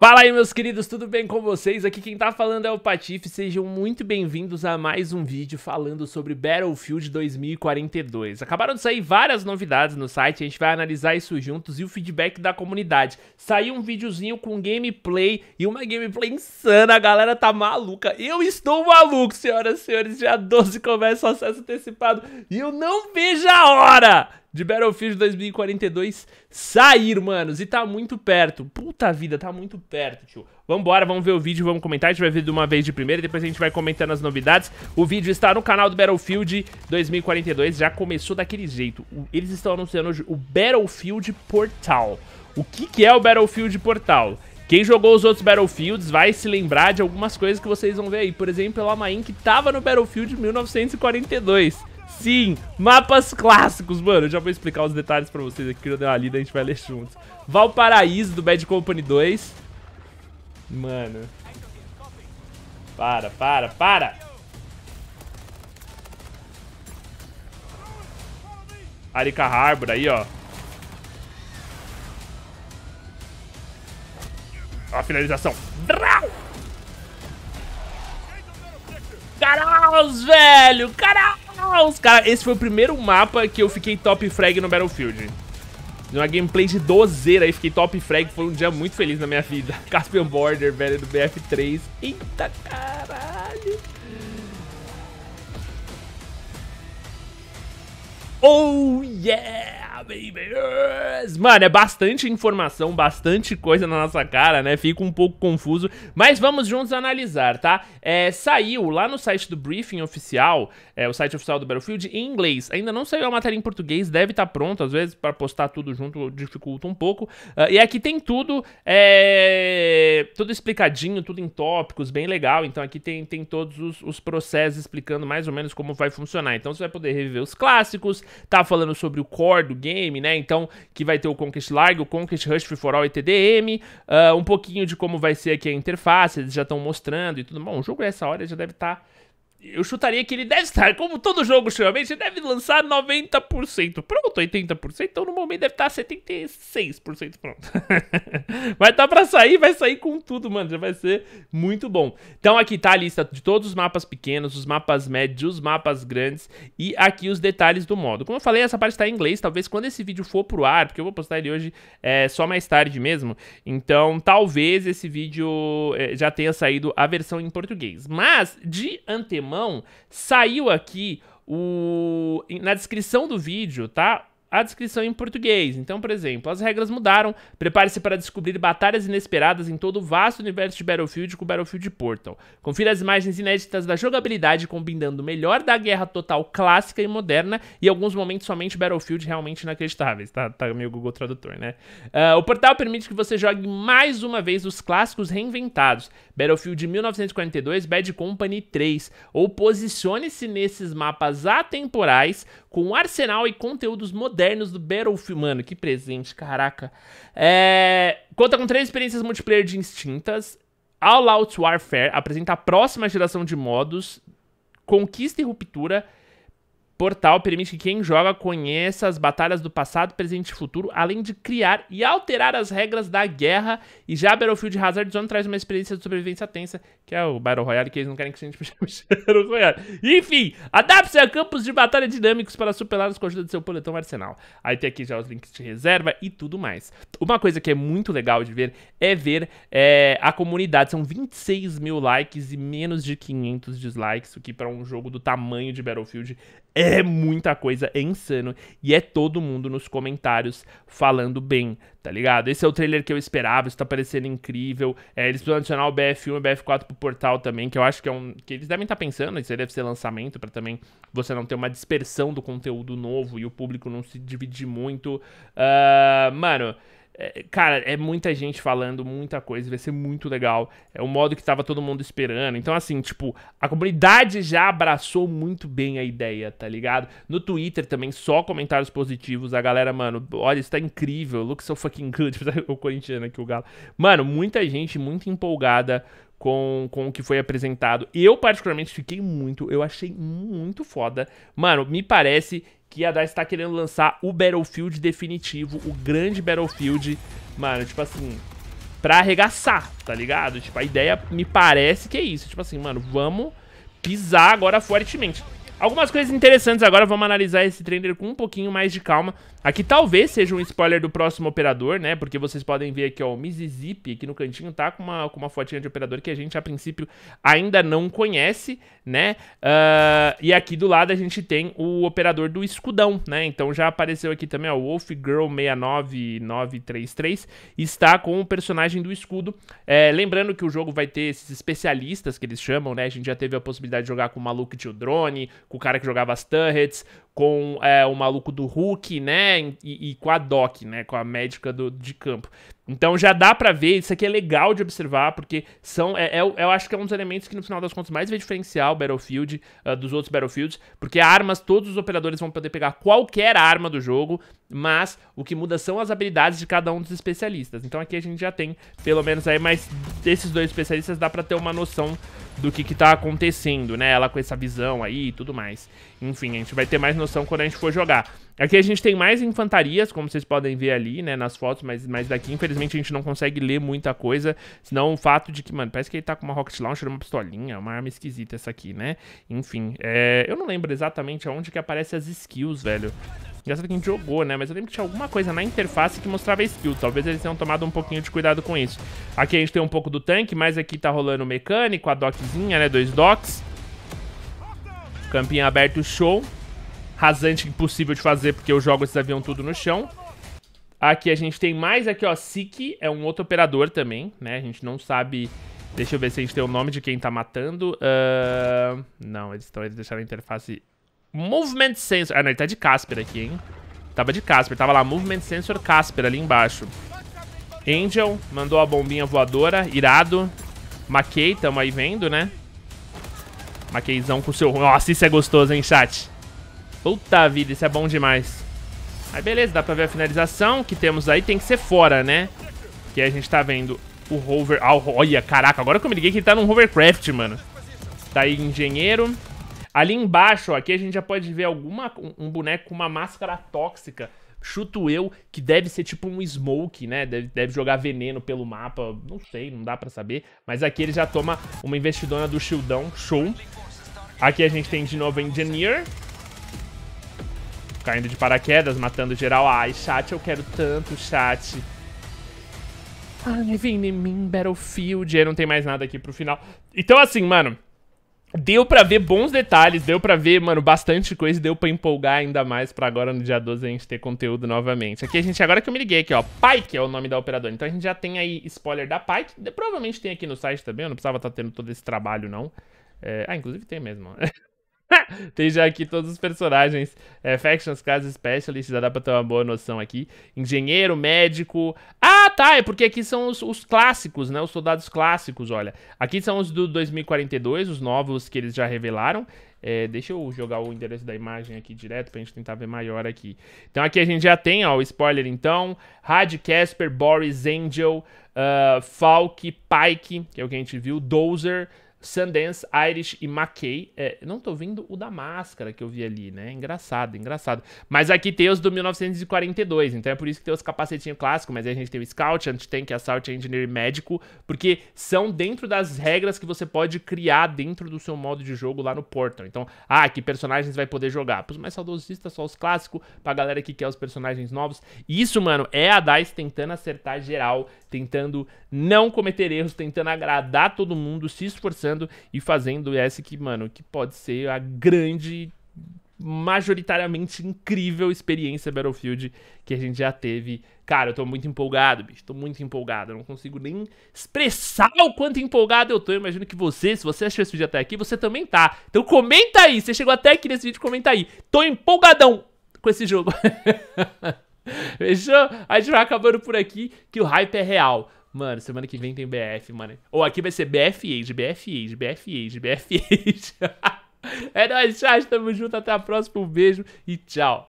Fala aí meus queridos, tudo bem com vocês? Aqui quem tá falando é o Patife, sejam muito bem-vindos a mais um vídeo falando sobre Battlefield 2042. Acabaram de sair várias novidades no site, a gente vai analisar isso juntos e o feedback da comunidade. Saiu um videozinho com gameplay e uma gameplay insana, a galera tá maluca. Eu estou maluco, senhoras e senhores, dia 12 começa o acesso antecipado e eu não vejo a hora de Battlefield 2042 sair, manos. E tá muito perto. Puta vida, tá muito perto, tio. Vambora, vamos ver o vídeo, vamos comentar. A gente vai ver de uma vez de primeira, depois a gente vai comentando as novidades. O vídeo está no canal do Battlefield 2042, já começou daquele jeito. Eles estão anunciando hoje o Battlefield Portal. O que, que é o Battlefield Portal? Quem jogou os outros Battlefields vai se lembrar de algumas coisas que vocês vão ver aí. Por exemplo, a Amain que tava no Battlefield 1942. Sim, mapas clássicos, mano. Eu já vou explicar os detalhes pra vocês aqui. Eu dei uma lida, a gente vai ler juntos. Valparaíso, do Bad Company 2. Mano. Para, para, para. Arica Harbor aí, ó. Ó a finalização. Caralho, velho. Caralho. Ah, cara, esse foi o primeiro mapa que eu fiquei top frag no Battlefield. Uma gameplay de dozeira aí, fiquei top frag, foi um dia muito feliz na minha vida. Caspian Border, velho, do BF3. Eita caralho! Oh yeah! Yeah, Mano, é bastante informação, bastante coisa na nossa cara, né? Fico um pouco confuso, mas vamos juntos analisar, tá? É, saiu lá no site do briefing oficial, é, o site oficial do Battlefield, em inglês. Ainda não saiu a matéria em português, deve estar tá pronto, às vezes para postar tudo junto dificulta um pouco. Uh, e aqui tem tudo, é, tudo explicadinho, tudo em tópicos, bem legal. Então aqui tem, tem todos os, os processos explicando mais ou menos como vai funcionar. Então você vai poder reviver os clássicos, tá falando sobre o core do game, game, né? Então, que vai ter o Conquest Largo, o Conquest Rush Free For All e TDM, uh, ah, um pouquinho de como vai ser aqui a interface, eles já estão mostrando e tudo. Bom, o jogo é essa hora já deve estar... Tá eu chutaria que ele deve estar, como todo jogo ultimamente, deve lançar 90% pronto, 80%, então no momento deve estar 76% pronto. vai estar tá pra sair, vai sair com tudo, mano, já vai ser muito bom. Então aqui tá a lista de todos os mapas pequenos, os mapas médios, os mapas grandes e aqui os detalhes do modo. Como eu falei, essa parte tá em inglês, talvez quando esse vídeo for pro ar, porque eu vou postar ele hoje é, só mais tarde mesmo, então talvez esse vídeo é, já tenha saído a versão em português. Mas, de antemão, alemão, saiu aqui o na descrição do vídeo, tá? a descrição em português. Então, por exemplo, as regras mudaram. Prepare-se para descobrir batalhas inesperadas em todo o vasto universo de Battlefield com Battlefield Portal. Confira as imagens inéditas da jogabilidade combinando o melhor da guerra total clássica e moderna e alguns momentos somente Battlefield realmente inacreditáveis. Tá, tá meio Google Tradutor, né? Uh, o portal permite que você jogue mais uma vez os clássicos reinventados. Battlefield 1942, Bad Company 3. Ou posicione-se nesses mapas atemporais com arsenal e conteúdos modernos modernos do Battlefield. Mano, que presente, caraca. É... Conta com três experiências multiplayer distintas. All Out Warfare apresenta a próxima geração de modos, conquista e ruptura, portal permite que quem joga conheça as batalhas do passado, presente e futuro, além de criar e alterar as regras da guerra. E já Battlefield Hazard Zone traz uma experiência de sobrevivência tensa, que é o Battle Royale, que eles não querem que a gente puxe o Battle Royale. Enfim, adapte-se a campos de batalha dinâmicos para superar os conjuntos do seu boletão arsenal. Aí tem aqui já os links de reserva e tudo mais. Uma coisa que é muito legal de ver é ver é, a comunidade. São 26 mil likes e menos de 500 dislikes, o que para um jogo do tamanho de Battlefield é muita coisa, é insano. E é todo mundo nos comentários falando bem, tá ligado? Esse é o trailer que eu esperava, isso tá parecendo incrível. É, eles precisam adicionar o BF1 e o BF4 pro portal também, que eu acho que é um. que eles devem estar tá pensando, isso aí deve ser lançamento, para também você não ter uma dispersão do conteúdo novo e o público não se dividir muito. Uh, mano. É, cara, é muita gente falando muita coisa, vai ser muito legal. É o modo que tava todo mundo esperando. Então, assim, tipo, a comunidade já abraçou muito bem a ideia, tá ligado? No Twitter também, só comentários positivos. A galera, mano, olha, isso tá incrível. Look so fucking good. Tipo, o corintiano aqui, o galo. Mano, muita gente muito empolgada com, com o que foi apresentado. Eu, particularmente, fiquei muito, eu achei muito foda. Mano, me parece que a DICE tá querendo lançar o Battlefield definitivo, o grande Battlefield, mano, tipo assim, pra arregaçar, tá ligado? Tipo, a ideia me parece que é isso, tipo assim, mano, vamos pisar agora fortemente. Algumas coisas interessantes agora, vamos analisar esse trailer com um pouquinho mais de calma. Aqui talvez seja um spoiler do próximo operador, né? Porque vocês podem ver aqui, ó, o Mizizip aqui no cantinho tá com uma, com uma fotinha de operador que a gente, a princípio, ainda não conhece, né? Uh, e aqui do lado a gente tem o operador do escudão, né? Então já apareceu aqui também, ó, o WolfGirl69933 está com o personagem do escudo. É, lembrando que o jogo vai ter esses especialistas que eles chamam, né? A gente já teve a possibilidade de jogar com o maluco de o drone, com o cara que jogava as turrets, com é, o maluco do Hulk, né? E, e, com a Doc, né? Com a médica do, de campo. Então já dá para ver, isso aqui é legal de observar, porque são. É, é, eu acho que é um dos elementos que, no final das contas, mais vai diferenciar o Battlefield uh, dos outros Battlefields, porque armas, todos os operadores vão poder pegar qualquer arma do jogo, mas o que muda são as habilidades de cada um dos especialistas. Então aqui a gente já tem, pelo menos aí, mais desses dois especialistas, dá pra ter uma noção do que, que tá acontecendo, né? Ela com essa visão aí e tudo mais. Enfim, a gente vai ter mais noção quando a gente for jogar. Aqui a gente tem mais infantarias, como vocês podem ver ali, né, nas fotos, mas, mas daqui, infelizmente, a gente não consegue ler muita coisa, senão o fato de que, mano, parece que ele tá com uma rocket launcher, uma pistolinha, uma arma esquisita essa aqui, né? Enfim, é, eu não lembro exatamente aonde que aparece as skills, velho. Engraçado que a gente jogou, né? Mas eu lembro que tinha alguma coisa na interface que mostrava skill. Talvez eles tenham tomado um pouquinho de cuidado com isso. Aqui a gente tem um pouco do tanque, mas aqui tá rolando o mecânico, a dockzinha, né? Dois docks. Campinho aberto, show. Rasante impossível de fazer porque eu jogo esses aviões tudo no chão. Aqui a gente tem mais aqui, ó, Siki é um outro operador também, né? A gente não sabe... Deixa eu ver se a gente tem o nome de quem tá matando. Uh... Não, eles, tão, eles deixaram a interface Movement Sensor. Ah, não, ele tá de Casper aqui, hein? Tava de Casper. Tava lá, Movement Sensor Casper ali embaixo. Angel mandou a bombinha voadora. Irado. Maquei, tamo aí vendo, né? Maqueizão com seu... Nossa, isso é gostoso, hein, chat? Puta vida, isso é bom demais. Aí, beleza, dá pra ver a finalização que temos aí. Tem que ser fora, né? Que a gente tá vendo o Hover. Ah, olha, caraca, agora que eu me liguei que ele tá num hovercraft, mano. Tá aí engenheiro. Ali embaixo, ó, aqui a gente já pode ver alguma, um boneco com uma máscara tóxica. Chuto eu que deve ser tipo um smoke, né? Deve, deve jogar veneno pelo mapa. Não sei, não dá pra saber. Mas aqui ele já toma uma investidona do shieldão. Show. Aqui a gente tem de novo Engineer. Caindo de paraquedas, matando geral. Ai, chat, eu quero tanto chat. Ai, vem em mim, Battlefield. aí não tem mais nada aqui pro final. Então assim, mano deu para ver bons detalhes, deu para ver, mano, bastante coisa, deu para empolgar ainda mais para agora no dia 12 a gente ter conteúdo novamente. Aqui a gente, agora que eu me liguei aqui, ó, Pike é o nome da operadora. Então a gente já tem aí spoiler da Pike, provavelmente tem aqui no site também, eu não precisava estar tá tendo todo esse trabalho não. É, ah, inclusive tem mesmo. Tem já aqui todos os personagens. É, factions, casa specialists, já dá pra ter uma boa noção aqui. Engenheiro, médico. Ah, tá, é porque aqui são os, os clássicos, né? Os soldados clássicos, olha. Aqui são os do 2042, os novos que eles já revelaram. É, deixa eu jogar o endereço da imagem aqui direto pra gente tentar ver maior aqui. Então aqui a gente já tem, ó, o spoiler então. Had Casper, Boris Angel, uh, Falk, Pike, que é o que a gente viu, Dozer. Sundance, Irish e McKay. É, não tô vendo o da máscara que eu vi ali, né? Engraçado, engraçado. Mas aqui tem os do 1942, então é por isso que tem os capacetinhos clássicos, mas aí a gente tem o Scout, que Assault é Engineer Médico, porque são dentro das regras que você pode criar dentro do seu modo de jogo lá no Portal. Então, ah, que personagens vai poder jogar? Pros mais saudosistas, só os clássicos, pra galera que quer os personagens novos. Isso, mano, é a DICE tentando acertar geral, tentando não cometer erros, tentando agradar todo mundo, se esforçando e fazendo essa que, mano, que pode ser a grande, majoritariamente incrível experiência Battlefield que a gente já teve. Cara, eu tô muito empolgado, bicho, tô muito empolgado. Eu não consigo nem expressar o quanto empolgado eu tô. Eu imagino que você, se você achou esse vídeo até aqui, você também tá. Então comenta aí, você chegou até aqui nesse vídeo, comenta aí. Tô empolgadão com esse jogo. Fechou? A gente vai acabando por aqui, que o hype é real. Mano, semana que vem tem BF, mano. Ou aqui vai ser BF Age, BF Age, BF Age, BF Age. é nóis, chat. Tamo junto. Até a próxima. Um beijo e tchau.